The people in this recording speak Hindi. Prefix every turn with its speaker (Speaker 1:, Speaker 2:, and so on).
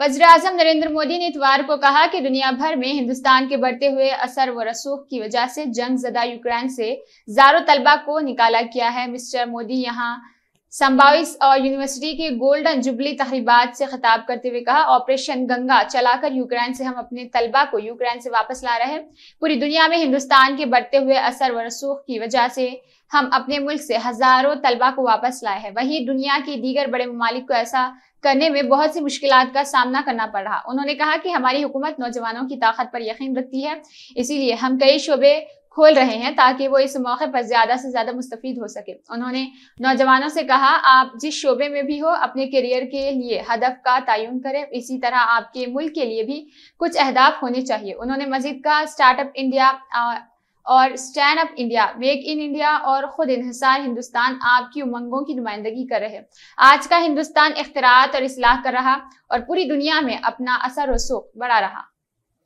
Speaker 1: वज्राजम नरेंद्र मोदी ने इतवार को कहा कि दुनिया भर में हिंदुस्तान के बढ़ते हुए असर व रसूख की वजह से जंग जदा यूक्रेन से जारो तलबा को निकाला गया है मिस्टर मोदी यहाँ संभावित और यूनिवर्सिटी के गोल्डन जुबली तहरीबात से खिताब करते हुए कहा ऑपरेशन गंगा चलाकर यूक्रेन से हम अपने तलबा को यूक्रेन से वापस ला रहे हैं पूरी दुनिया में हिंदुस्तान के बढ़ते हुए असर व रसूख की वजह से हम अपने मुल्क से हजारों तलबा को वापस लाए हैं वहीं दुनिया के दीगर बड़े ममालिक को ऐसा करने में बहुत सी मुश्किल का सामना करना पड़ रहा उन्होंने कहा कि हमारी हुकूमत नौजवानों की ताकत पर यकीन रखती है इसीलिए हम कई शोबे खोल रहे हैं ताकि वो इस मौके पर ज़्यादा से ज़्यादा मुस्तफ़ हो सके उन्होंने नौजवानों से कहा आप जिस शोबे में भी हो अपने करियर के लिए हदफ का तयन करें इसी तरह आपके मुल्क के लिए भी कुछ अहदाफ होने चाहिए उन्होंने मजीद कहा स्टार्टअप इंडिया और stand up India make in India और खुद इनहसार हिंदुस्तान आपकी उमंगों की नुमाइंदगी कर रहे आज का हिंदुस्तान इख्तरात और इसलाह कर रहा और पूरी दुनिया में अपना असर रसूख बढ़ा रहा